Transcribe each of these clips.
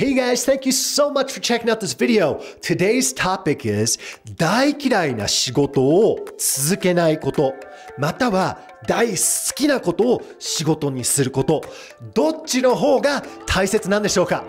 Hey guys, thank you so much for checking out this video. Today's topic is 大嫌いな仕事を続けないこと、または大好きなことを仕事にすること、どっちの方が大切なんでしょうか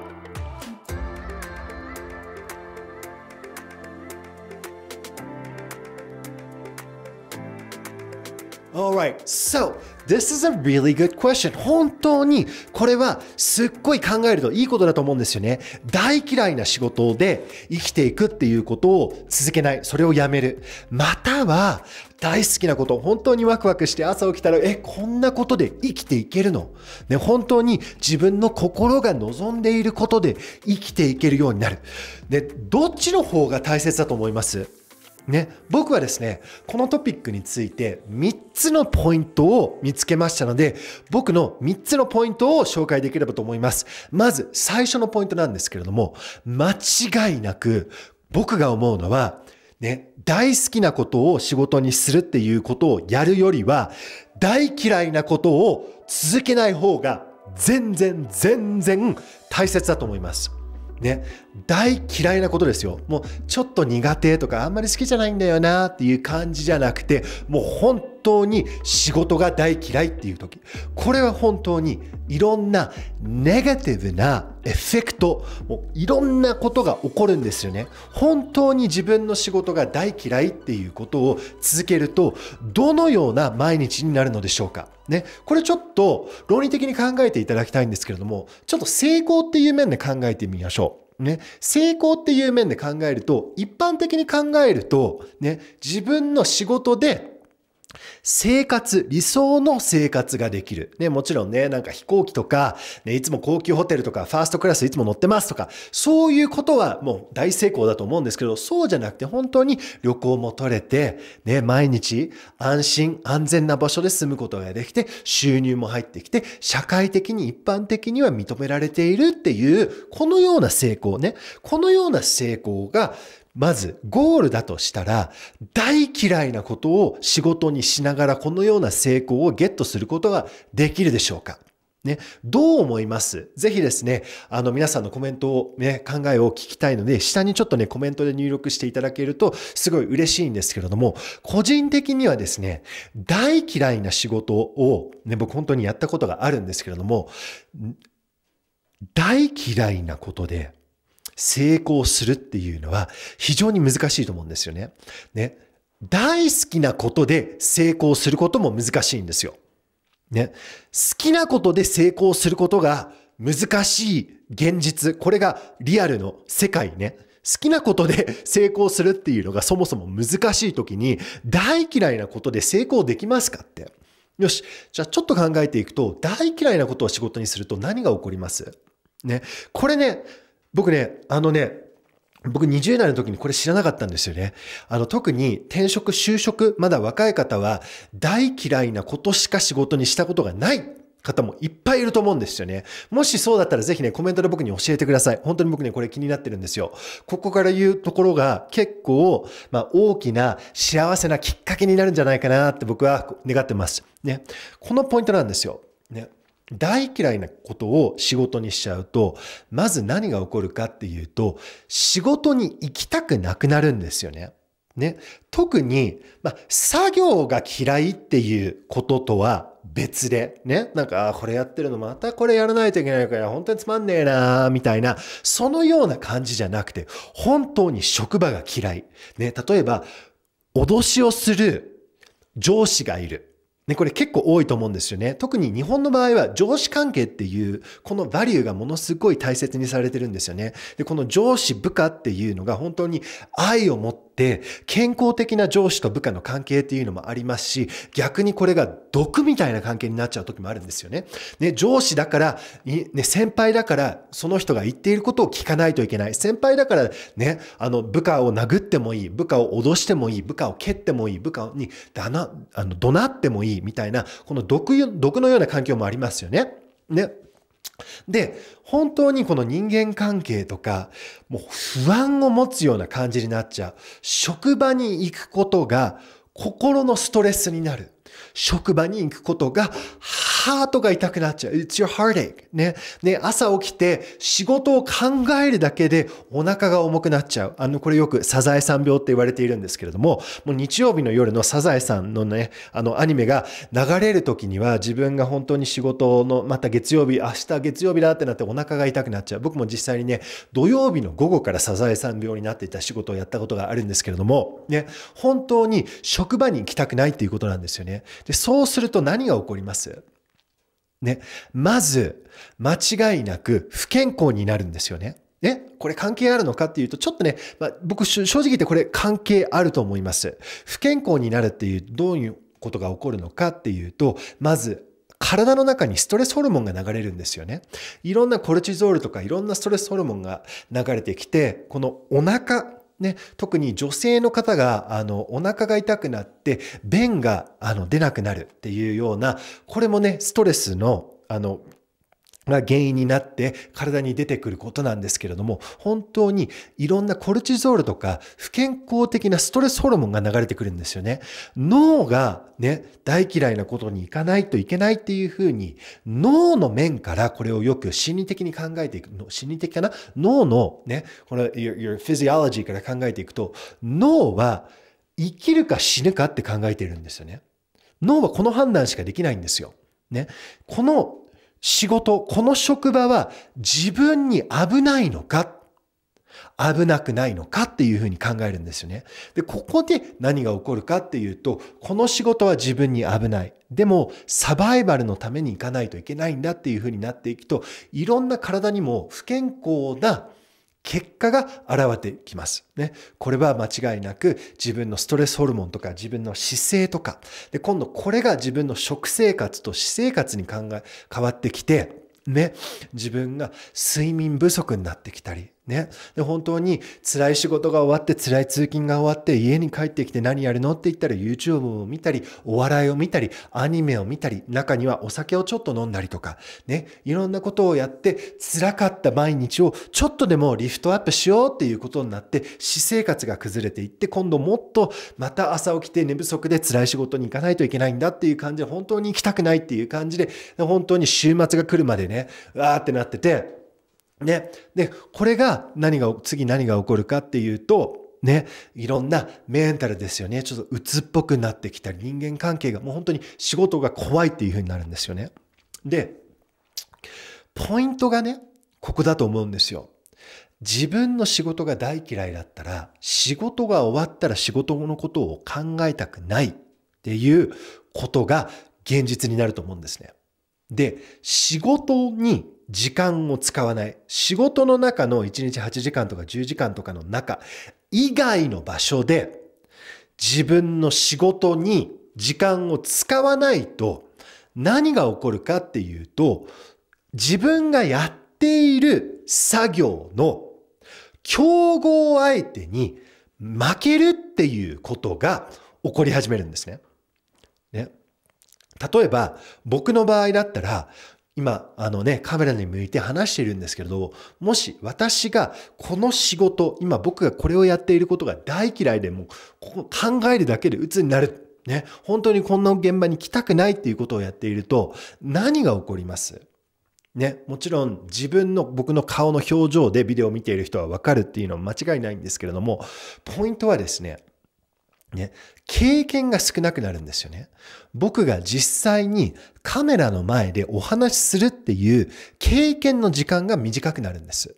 Alright, so this is a really good question. 本当にこれはすっごい考えるといいことだと思うんですよね。大嫌いな仕事で生きていくっていうことを続けない。それをやめる。または大好きなこと、本当にワクワクして朝起きたら、え、こんなことで生きていけるのね、本当に自分の心が望んでいることで生きていけるようになる。ね、どっちの方が大切だと思いますね、僕はですねこのトピックについて3つのポイントを見つけましたので僕の3つのポイントを紹介できればと思いますまず最初のポイントなんですけれども間違いなく僕が思うのはね、大好きなことを仕事にするっていうことをやるよりは、大嫌いなことを続けない方が全然全然大切だと思います。ね、大嫌いなことですよ。もうちょっと苦手とかあんまり好きじゃないんだよなっていう感じじゃなくて、もう本当に仕事が大嫌いっていう時これは本当にいろんなネガティブなエフェクトもういろんなことが起こるんですよね本当に自分の仕事が大嫌いっていうことを続けるとどのような毎日になるのでしょうかね、これちょっと論理的に考えていただきたいんですけれどもちょっと成功っていう面で考えてみましょう。ね、成功っていう面で考えると一般的に考えると、ね、自分の仕事で生活、理想の生活ができる。ね、もちろんね、なんか飛行機とか、ね、いつも高級ホテルとか、ファーストクラスいつも乗ってますとか、そういうことはもう大成功だと思うんですけど、そうじゃなくて本当に旅行も取れて、ね、毎日安心、安全な場所で住むことができて、収入も入ってきて、社会的に一般的には認められているっていう、このような成功ね、このような成功がまずゴールだとしたら、大嫌いなことを仕事にしながらこのような成功をゲットすることができるでしょうかね、どう思いますぜひですね、あの皆さんのコメントをね、考えを聞きたいので、下にちょっとね、コメントで入力していただけるとすごい嬉しいんですけれども、個人的にはですね、大嫌いな仕事をね、僕本当にやったことがあるんですけれども、大嫌いなことで、成功するっていうのは非常に難しいと思うんですよね。ね。大好きなことで成功することも難しいんですよ。ね。好きなことで成功することが難しい現実。これがリアルの世界ね。好きなことで成功するっていうのがそもそも難しい時に大嫌いなことで成功できますかって。よし。じゃあちょっと考えていくと、大嫌いなことを仕事にすると何が起こりますね。これね、僕ね、あのね、僕20代の時にこれ知らなかったんですよね。あの特に転職、就職、まだ若い方は大嫌いなことしか仕事にしたことがない方もいっぱいいると思うんですよね。もしそうだったらぜひね、コメントで僕に教えてください。本当に僕ね、これ気になってるんですよ。ここから言うところが結構、まあ、大きな幸せなきっかけになるんじゃないかなって僕は願ってます。ね。このポイントなんですよ。大嫌いなことを仕事にしちゃうと、まず何が起こるかっていうと、仕事に行きたくなくなるんですよね。ね。特に、ま作業が嫌いっていうこととは別で、ね。なんか、あこれやってるのまたこれやらないといけないから、本当につまんねえなーみたいな、そのような感じじゃなくて、本当に職場が嫌い。ね。例えば、脅しをする上司がいる。ね、これ結構多いと思うんですよね。特に日本の場合は上司関係っていう、このバリューがものすごい大切にされてるんですよね。で、この上司部下っていうのが本当に愛を持ってで、健康的な上司と部下の関係っていうのもありますし、逆にこれが毒みたいな関係になっちゃう時もあるんですよね。ね、上司だから、ね、先輩だから、その人が言っていることを聞かないといけない。先輩だから、ね、あの、部下を殴ってもいい、部下を脅してもいい、部下を蹴ってもいい、部下にだな、あの、怒鳴ってもいい、みたいな、この毒、毒のような環境もありますよね。ね。で、本当にこの人間関係とか、もう不安を持つような感じになっちゃう。職場に行くことが心のストレスになる。職場に行くことが、ハートが痛くなっちゃう。It's your heartache. ね。ね、朝起きて仕事を考えるだけでお腹が重くなっちゃう。あの、これよくサザエさん病って言われているんですけれども、もう日曜日の夜のサザエさんのね、あの、アニメが流れる時には自分が本当に仕事の、また月曜日、明日月曜日だってなってお腹が痛くなっちゃう。僕も実際にね、土曜日の午後からサザエさん病になっていた仕事をやったことがあるんですけれども、ね、本当に職場に行きたくないっていうことなんですよね。で、そうすると何が起こりますね。まず、間違いなく不健康になるんですよね。ね、これ関係あるのかっていうと、ちょっとね、まあ、僕正直言ってこれ関係あると思います。不健康になるっていう、どういうことが起こるのかっていうと、まず、体の中にストレスホルモンが流れるんですよね。いろんなコルチゾールとかいろんなストレスホルモンが流れてきて、このお腹、ね、特に女性の方が、あの、お腹が痛くなって、便が、あの、出なくなるっていうような、これもね、ストレスの、あの、が原因になって体に出てくることなんですけれども、本当にいろんなコルチゾールとか不健康的なストレスホルモンが流れてくるんですよね。脳がね、大嫌いなことに行かないといけないっていうふうに、脳の面からこれをよく心理的に考えていくの、心理的かな脳のね、この your, your physiology から考えていくと、脳は生きるか死ぬかって考えているんですよね。脳はこの判断しかできないんですよ。ね。この仕事、この職場は自分に危ないのか危なくないのかっていうふうに考えるんですよね。で、ここで何が起こるかっていうと、この仕事は自分に危ない。でも、サバイバルのために行かないといけないんだっていうふうになっていくと、いろんな体にも不健康な結果が現れてきます。ね。これは間違いなく自分のストレスホルモンとか自分の姿勢とか。で、今度これが自分の食生活と私生活に考え、変わってきて、ね。自分が睡眠不足になってきたり、ね、で本当に辛い仕事が終わって辛い通勤が終わって家に帰ってきて何やるのって言ったら YouTube を見たりお笑いを見たりアニメを見たり中にはお酒をちょっと飲んだりとかねいろんなことをやって辛かった毎日をちょっとでもリフトアップしようっていうことになって私生活が崩れていって今度もっとまた朝起きて寝不足で辛い仕事に行かないといけないんだっていう感じで本当に行きたくないっていう感じで本当に週末が来るまでねわーってなっててね。で、これが何が、次何が起こるかっていうと、ね、いろんなメンタルですよね。ちょっと鬱っぽくなってきたり、人間関係がもう本当に仕事が怖いっていう風になるんですよね。で、ポイントがね、ここだと思うんですよ。自分の仕事が大嫌いだったら、仕事が終わったら仕事のことを考えたくないっていうことが現実になると思うんですね。で、仕事に時間を使わない。仕事の中の1日8時間とか10時間とかの中以外の場所で自分の仕事に時間を使わないと何が起こるかっていうと自分がやっている作業の競合相手に負けるっていうことが起こり始めるんですね。ね例えば僕の場合だったら今、あのね、カメラに向いて話しているんですけれど、もし私がこの仕事、今僕がこれをやっていることが大嫌いでも、ここ考えるだけで鬱になる。ね、本当にこんな現場に来たくないっていうことをやっていると、何が起こりますね、もちろん自分の僕の顔の表情でビデオを見ている人はわかるっていうのは間違いないんですけれども、ポイントはですね、ね、経験が少なくなるんですよね。僕が実際にカメラの前でお話しするっていう経験の時間が短くなるんです。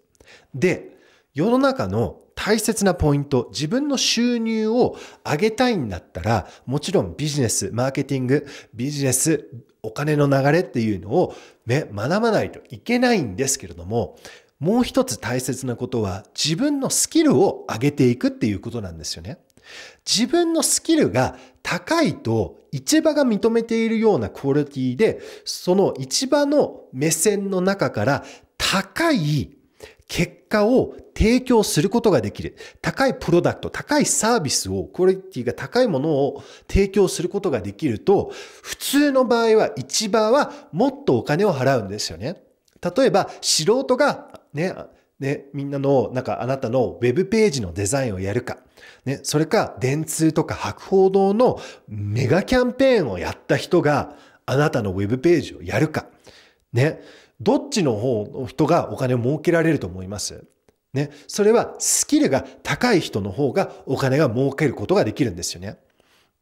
で、世の中の大切なポイント、自分の収入を上げたいんだったら、もちろんビジネス、マーケティング、ビジネス、お金の流れっていうのをね、学ばないといけないんですけれども、もう一つ大切なことは自分のスキルを上げていくっていうことなんですよね。自分のスキルが高いと市場が認めているようなクオリティで、その市場の目線の中から高い結果を提供することができる。高いプロダクト、高いサービスを、クオリティが高いものを提供することができると、普通の場合は市場はもっとお金を払うんですよね。例えば、素人がね、ね、みんなの、なんかあなたのウェブページのデザインをやるか、ね、それか、電通とか博報堂のメガキャンペーンをやった人が、あなたのウェブページをやるか。ね、どっちの方の人がお金を儲けられると思いますね、それはスキルが高い人の方がお金が儲けることができるんですよね。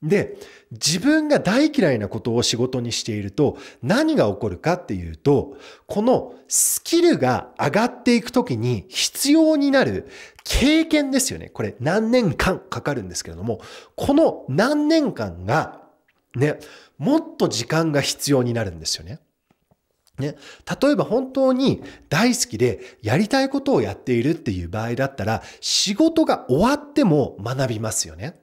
で、自分が大嫌いなことを仕事にしていると何が起こるかっていうと、このスキルが上がっていくときに必要になる経験ですよね。これ何年間かかるんですけれども、この何年間がね、もっと時間が必要になるんですよね。ね、例えば本当に大好きでやりたいことをやっているっていう場合だったら仕事が終わっても学びますよね。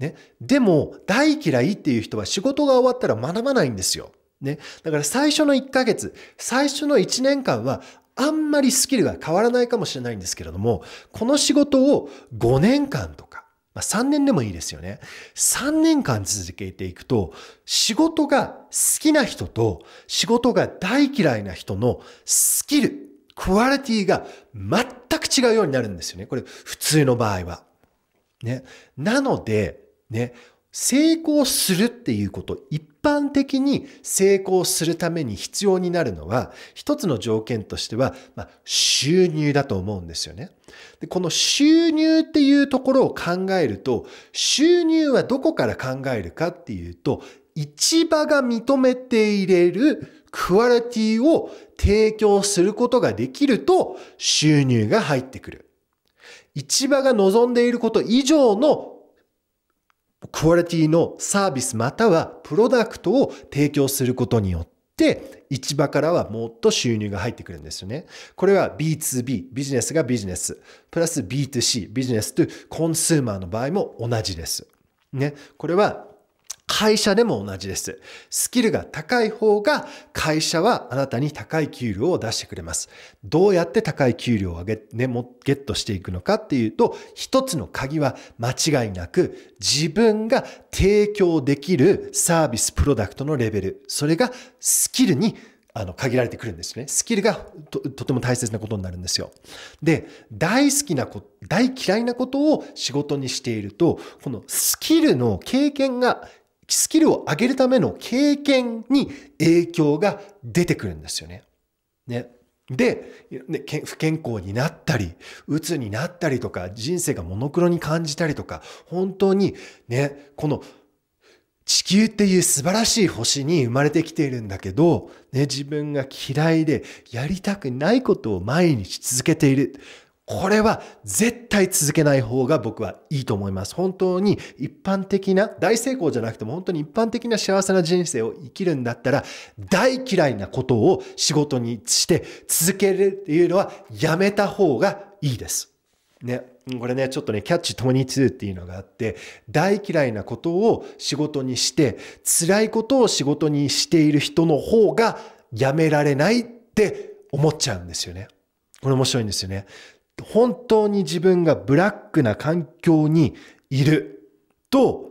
ね。でも、大嫌いっていう人は仕事が終わったら学ばないんですよ。ね。だから最初の1ヶ月、最初の1年間は、あんまりスキルが変わらないかもしれないんですけれども、この仕事を5年間とか、まあ、3年でもいいですよね。3年間続けていくと、仕事が好きな人と仕事が大嫌いな人のスキル、クオリティが全く違うようになるんですよね。これ、普通の場合は。ね。なので、ね、成功するっていうこと、一般的に成功するために必要になるのは、一つの条件としては、まあ、収入だと思うんですよね。で、この収入っていうところを考えると、収入はどこから考えるかっていうと、市場が認めていれるクオリティを提供することができると収入が入ってくる。市場が望んでいること以上のクオリティのサービスまたはプロダクトを提供することによって、市場からはもっと収入が入ってくるんですよね。これは B2B、ビジネスがビジネス、プラス B2C、ビジネスとコンスーマーの場合も同じです。ね、これは会社でも同じです。スキルが高い方が会社はあなたに高い給料を出してくれます。どうやって高い給料をゲ,、ットしていくのかっていうと、一つの鍵は間違いなく自分が提供できるサービス、プロダクトのレベル。それがスキルにあの限られてくるんですね。スキルがとても大切なことになるんですよ。で、大好きなこと、大嫌いなことを仕事にしていると、このスキルの経験がスキルを上げるための経験に影響が出てくるんですよね。ね。で、不健康になったり、鬱になったりとか、人生がモノクロに感じたりとか、本当にね、この地球っていう素晴らしい星に生まれてきているんだけど、ね、自分が嫌いでやりたくないことを毎日続けている。これは絶対続けない方が僕はいいと思います。本当に一般的な、大成功じゃなくても本当に一般的な幸せな人生を生きるんだったら、大嫌いなことを仕事にして続けるっていうのはやめた方がいいです。ね。これね、ちょっとね、キャッチツ2っていうのがあって、大嫌いなことを仕事にして、辛いことを仕事にしている人の方がやめられないって思っちゃうんですよね。これ面白いんですよね。本当に自分がブラックな環境にいると、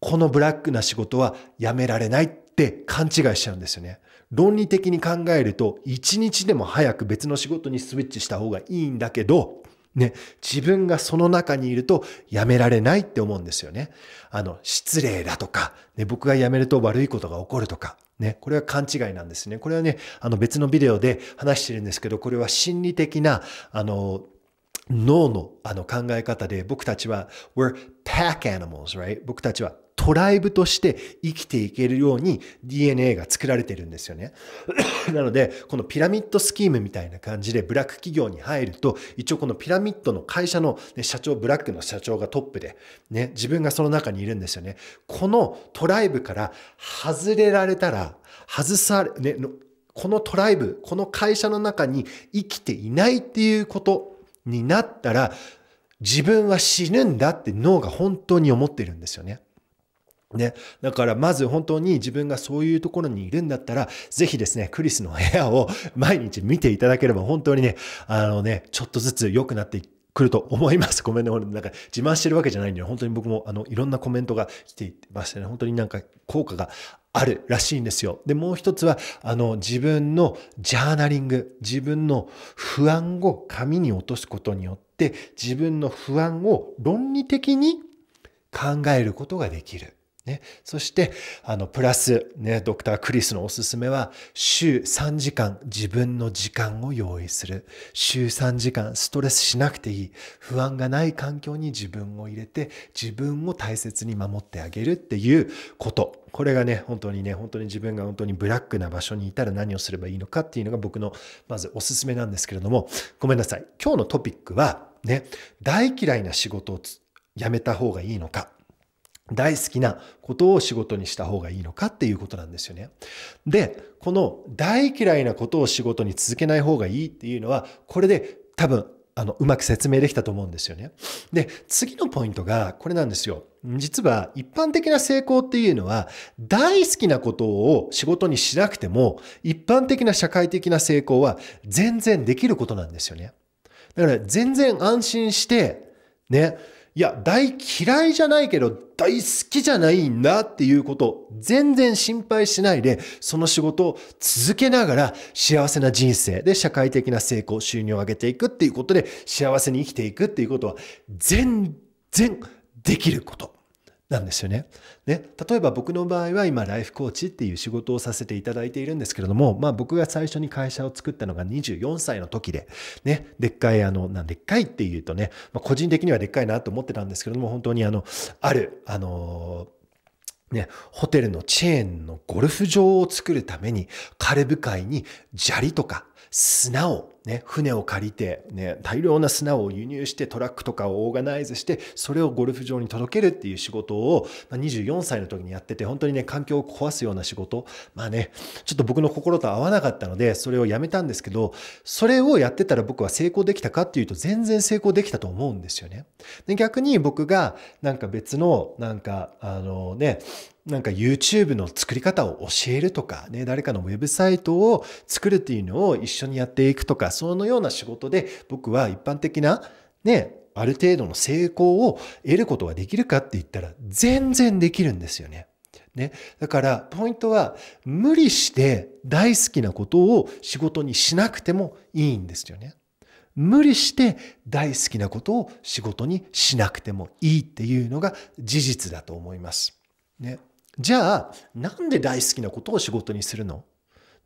このブラックな仕事はやめられないって勘違いしちゃうんですよね。論理的に考えると、一日でも早く別の仕事にスイッチした方がいいんだけど、ね、自分がその中にいるとやめられないって思うんですよね。あの、失礼だとか、ね、僕が辞めると悪いことが起こるとか、ね、これは勘違いなんですね。これはね、あの別のビデオで話してるんですけど、これは心理的な、あの、脳のあの考え方で僕たちは we're pack animals, right? 僕たちはトライブとして生きていけるように DNA が作られてるんですよね。なので、このピラミッドスキームみたいな感じでブラック企業に入ると、一応このピラミッドの会社の、ね、社長、ブラックの社長がトップで、ね、自分がその中にいるんですよね。このトライブから外れられたら、外され、ね、このトライブ、この会社の中に生きていないっていうことになったら、自分は死ぬんだって脳が本当に思ってるんですよね。ね、だからまず本当に自分がそういうところにいるんだったら、ぜひですね、クリスの部屋を 毎日見ていただければ本当にね、あのね、ちょっとずつ良くなってくると思います。ごめんね、俺なんか自慢してるわけじゃないんで、本当に僕もあのいろんなコメントが来ていましてね、本当になんか効果があるらしいんですよ。で、もう一つは、あの、自分のジャーナリング、自分の不安を紙に落とすことによって、自分の不安を論理的に考えることができる。ね、そして、あの、プラス、ね、ドクター・クリスのおすすめは、週3時間、自分の時間を用意する。週3時間、ストレスしなくていい。不安がない環境に自分を入れて、自分を大切に守ってあげるっていうこと。これがね、本当にね、本当に自分が本当にブラックな場所にいたら何をすればいいのかっていうのが僕の、まずおすすめなんですけれども、ごめんなさい。今日のトピックは、ね、大嫌いな仕事を辞めた方がいいのか。大好きなことを仕事にした方がいいのかっていうことなんですよね。で、この大嫌いなことを仕事に続けない方がいいっていうのは、これで多分、あの、うまく説明できたと思うんですよね。で、次のポイントがこれなんですよ。実は一般的な成功っていうのは、大好きなことを仕事にしなくても、一般的な社会的な成功は全然できることなんですよね。だから全然安心して、ね、いや、大嫌いじゃないけど、大好きじゃないんだっていうこと、全然心配しないで、その仕事を続けながら、幸せな人生で社会的な成功、収入を上げていくっていうことで、幸せに生きていくっていうことは、全然できること。なんですよね。ね例えば僕の場合は今ライフコーチっていう仕事をさせていただいているんですけれども、まあ、僕が最初に会社を作ったのが24歳の時で、ね、でっかいあのなんでっかいっていうとね、まあ、個人的にはでっかいなと思ってたんですけれども本当にあのあるあのーね、ホテルのチェーンのゴルフ場を作るために、カルブ海に砂利とか砂をね、船を借りて、ね、大量な砂を輸入してトラックとかをオーガナイズしてそれをゴルフ場に届けるっていう仕事を、まあ、24歳の時にやってて本当にね環境を壊すような仕事まあねちょっと僕の心と合わなかったのでそれをやめたんですけどそれをやってたら僕は成功できたかっていうと全然成功できたと思うんですよね。で逆に僕がなんか別のなんかあのねなんか YouTube の作り方を教えるとかね誰かのウェブサイトを作るっていうのを一緒にやっていくとかそのような仕事で僕は一般的なね、ある程度の成功を得ることができるかって言ったら全然できるんですよね。ね。だからポイントは無理して大好きなことを仕事にしなくてもいいんですよね。無理して大好きなことを仕事にしなくてもいいっていうのが事実だと思います。ね。じゃあ、なんで大好きなことを仕事にするの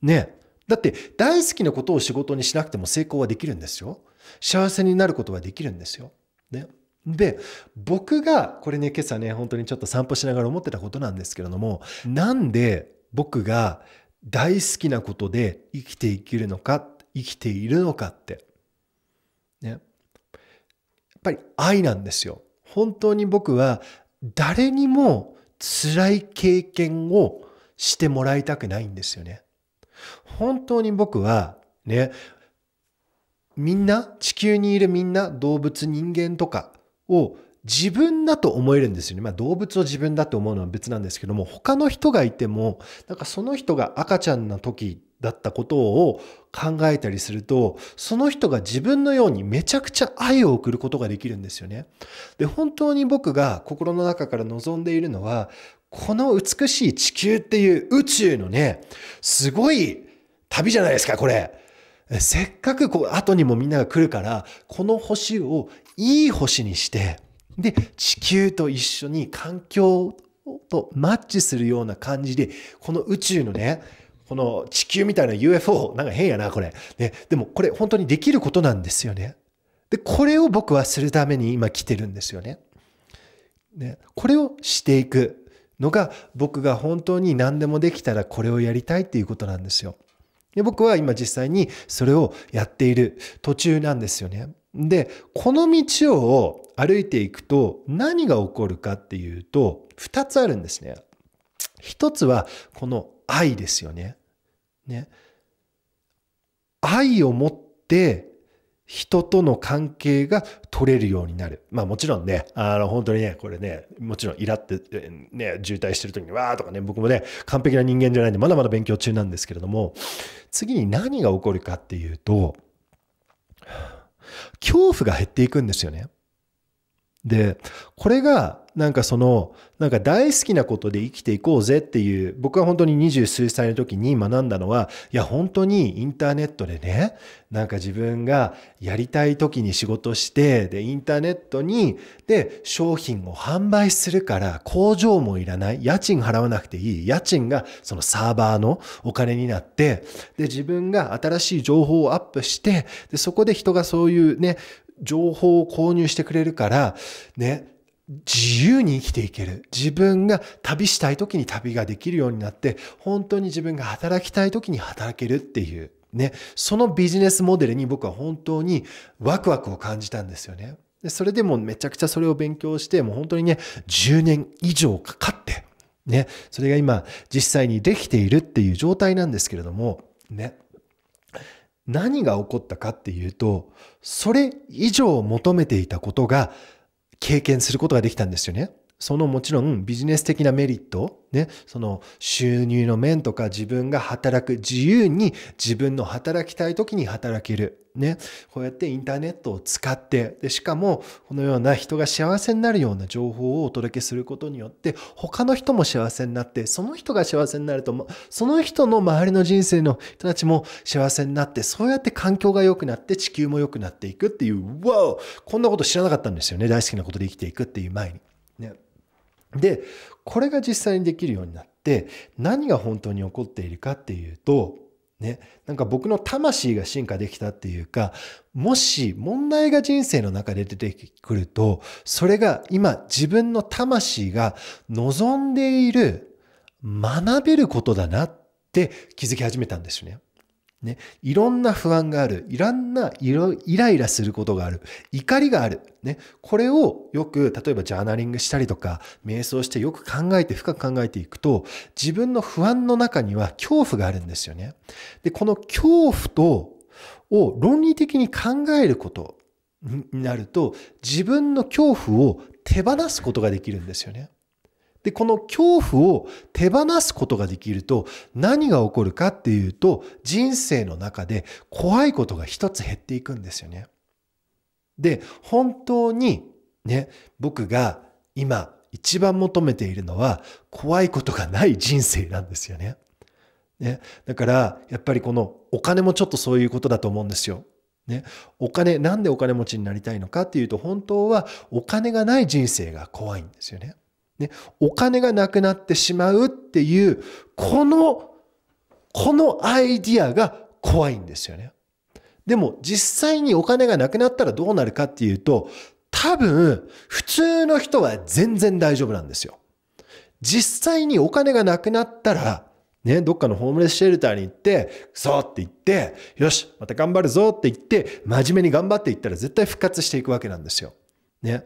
ね。だって大好きなことを仕事にしなくても成功はできるんですよ。幸せになることはできるんですよ。ね。で、僕が、これね、今朝ね、本当にちょっと散歩しながら思ってたことなんですけれども、なんで僕が大好きなことで生きていけるのか、生きているのかって。ね。やっぱり愛なんですよ。本当に僕は誰にも辛い経験をしてもらいたくないんですよね。本当に僕は、ね、みんな、地球にいるみんな、動物、人間とかを自分だと思えるんですよね。まあ動物を自分だと思うのは別なんですけども、他の人がいても、なんかその人が赤ちゃんの時だったことを考えたりすると、その人が自分のようにめちゃくちゃ愛を送ることができるんですよね。で、本当に僕が心の中から望んでいるのは、この美しい地球っていう宇宙のね、すごい旅じゃないですか、これ。せっかくこう後にもみんなが来るから、この星をいい星にして、で、地球と一緒に環境とマッチするような感じで、この宇宙のね、この地球みたいな UFO、なんか変やな、これ。ね。でもこれ本当にできることなんですよね。で、これを僕はするために今来てるんですよね。ね。これをしていくのが僕が本当に何でもできたらこれをやりたいっていうことなんですよ。で僕は今実際にそれをやっている途中なんですよね。で、この道を歩いていくと何が起こるかっていうと、2つあるんですね。一つはこの愛ですよね。ね。愛を持って人との関係が取れるようになる。まあもちろんね、あの本当にね、これね、もちろんイラってね、渋滞してる時にわーとかね、僕もね、完璧な人間じゃないんでまだまだ勉強中なんですけれども、次に何が起こるかっていうと、恐怖が減っていくんですよね。で、これが、なんかその、なんか大好きなことで生きていこうぜっていう、僕は本当に二十数歳の時に学んだのは、いや本当にインターネットでね、なんか自分がやりたい時に仕事して、で、インターネットに、で、商品を販売するから、工場もいらない、家賃払わなくていい、家賃がそのサーバーのお金になって、で、自分が新しい情報をアップして、で、そこで人がそういうね、情報を購入してくれるから、ね、自由に生きていける。自分が旅したい時に旅ができるようになって、本当に自分が働きたい時に働けるっていう、ね、そのビジネスモデルに僕は本当にワクワクを感じたんですよね。でそれでもめちゃくちゃそれを勉強して、もう本当にね、10年以上かかって、ね、それが今実際にできているっていう状態なんですけれども、ね、何が起こったかっていうと、それ以上求めていたことが経験することができたんですよね。そのもちろんビジネス的なメリット、ね、その収入の面とか自分が働く、自由に自分の働きたい時に働ける。ね、こうやってインターネットを使ってでしかもこのような人が幸せになるような情報をお届けすることによって他の人も幸せになってその人が幸せになるとその人の周りの人生の人たちも幸せになってそうやって環境が良くなって地球も良くなっていくっていうわおこんなこと知らなかったんですよね大好きなことで生きていくっていう前に。で、これが実際にできるようになって、何が本当に起こっているかっていうと、ね、なんか僕の魂が進化できたっていうか、もし問題が人生の中で出てくると、それが今自分の魂が望んでいる学べることだなって気づき始めたんですよね。ね、いろんな不安がある。いろんなイライラすることがある。怒りがある。ね、これをよく、例えばジャーナリングしたりとか、瞑想してよく考えて、深く考えていくと、自分の不安の中には恐怖があるんですよね。で、この恐怖と、を論理的に考えることになると、自分の恐怖を手放すことができるんですよね。で、この恐怖を手放すことができると何が起こるかっていうと人生の中で怖いことが一つ減っていくんですよね。で、本当にね、僕が今一番求めているのは怖いことがない人生なんですよね。ね、だからやっぱりこのお金もちょっとそういうことだと思うんですよ。ね、お金なんでお金持ちになりたいのかっていうと本当はお金がない人生が怖いんですよね。ね、お金がなくなってしまうっていう、この、このアイディアが怖いんですよね。でも実際にお金がなくなったらどうなるかっていうと、多分普通の人は全然大丈夫なんですよ。実際にお金がなくなったら、ね、どっかのホームレスシェルターに行って、そうって言って、よし、また頑張るぞって言って、真面目に頑張っていったら絶対復活していくわけなんですよ。ね。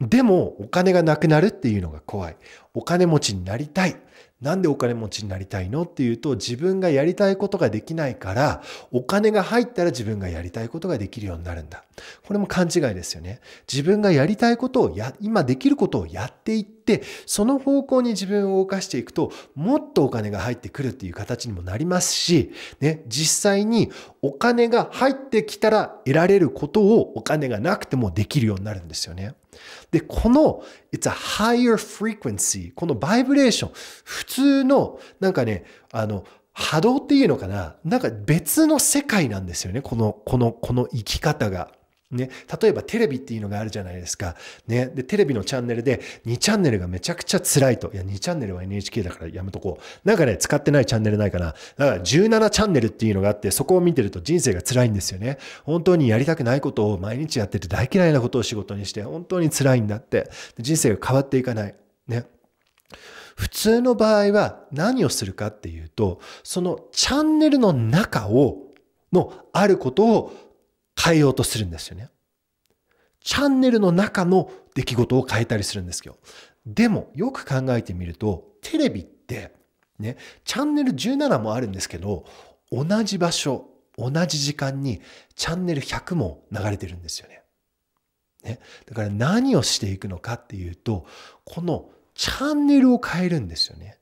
でもお金がなくなるっていうのが怖い。お金持ちになりたい。なんでお金持ちになりたいのっていうと自分がやりたいことができないからお金が入ったら自分がやりたいことができるようになるんだ。これも勘違いですよね。自分がやりたいことをや、今できることをやっていって、その方向に自分を動かしていくともっとお金が入ってくるっていう形にもなりますし、ね、実際にお金が入ってきたら得られることをお金がなくてもできるようになるんですよね。で、この、it's a higher frequency このバイブレーション、普通の、なんかね、あの、波動っていうのかななんか別の世界なんですよね。この、この、この生き方が。ね、例えばテレビっていうのがあるじゃないですか。ね、で、テレビのチャンネルで2チャンネルがめちゃくちゃ辛いと。いや、2チャンネルは NHK だからやめとこう。なんかね、使ってないチャンネルないかな。だから17チャンネルっていうのがあって、そこを見てると人生が辛いんですよね。本当にやりたくないことを毎日やってて大嫌いなことを仕事にして、本当に辛いんだって。人生が変わっていかない。ね。普通の場合は何をするかっていうと、そのチャンネルの中を、のあることを変えようとするんですよね。チャンネルの中の出来事を変えたりするんですけど。でも、よく考えてみると、テレビって、ね、チャンネル17もあるんですけど、同じ場所、同じ時間にチャンネル100も流れてるんですよね。ね。だから何をしていくのかっていうと、このチャンネルを変えるんですよね。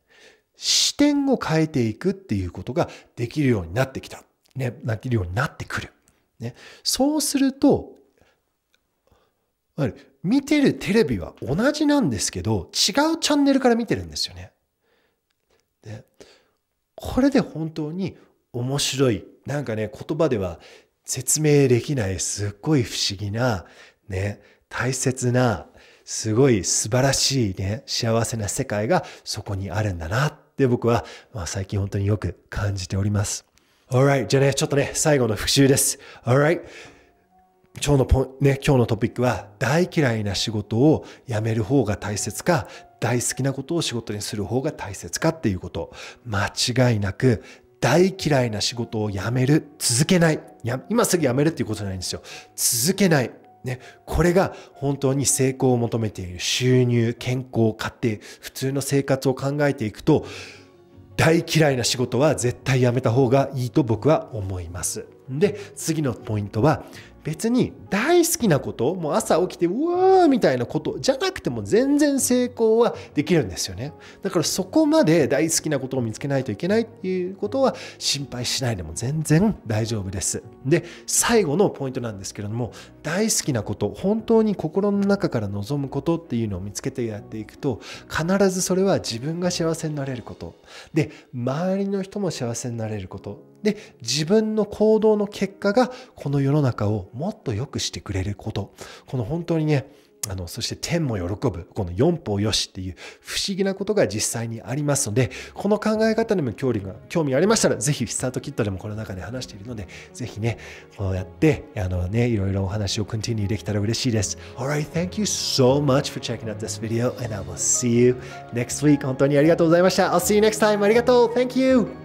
視点を変えていくっていうことができるようになってきた。ね、なってるようになってくる。ね、そうすると見てるテレビは同じなんですけど違うチャンネルから見てるんですよね。でこれで本当に面白いなんかね言葉では説明できないすっごい不思議なね大切なすごい素晴らしいね幸せな世界がそこにあるんだなって僕は、まあ、最近本当によく感じております。Alright. じゃあね、ちょっとね、最後の復習です。Alright. 今日のポね、今日のトピックは、大嫌いな仕事を辞める方が大切か、大好きなことを仕事にする方が大切かっていうこと。間違いなく、大嫌いな仕事を辞める、続けない。や今すぐ辞めるっていうことじゃないんですよ。続けない。ね、これが本当に成功を求めている収入、健康、家庭、普通の生活を考えていくと、大嫌いな仕事は絶対やめた方がいいと僕は思います。で、次のポイントは、別に大好きなこともう朝起きてうわーみたいなことじゃなくても全然成功はできるんですよねだからそこまで大好きなことを見つけないといけないっていうことは心配しないでも全然大丈夫ですで最後のポイントなんですけれども大好きなこと本当に心の中から望むことっていうのを見つけてやっていくと必ずそれは自分が幸せになれることで周りの人も幸せになれることで自分の行動の結果がこの世の中をもっと良くしてくれることこの本当にねあのそして天も喜ぶこの四方よしっていう不思議なことが実際にありますのでこの考え方にも興味が興味ありましたらぜひスタートキットでもこの中で話しているのでぜひねこうやってあのねいろいろお話を c o n t i n u できたら嬉しいです Alright thank you so much for checking out this video and I will see you next week 本当にありがとうございました I'll see you next time ありがとう Thank you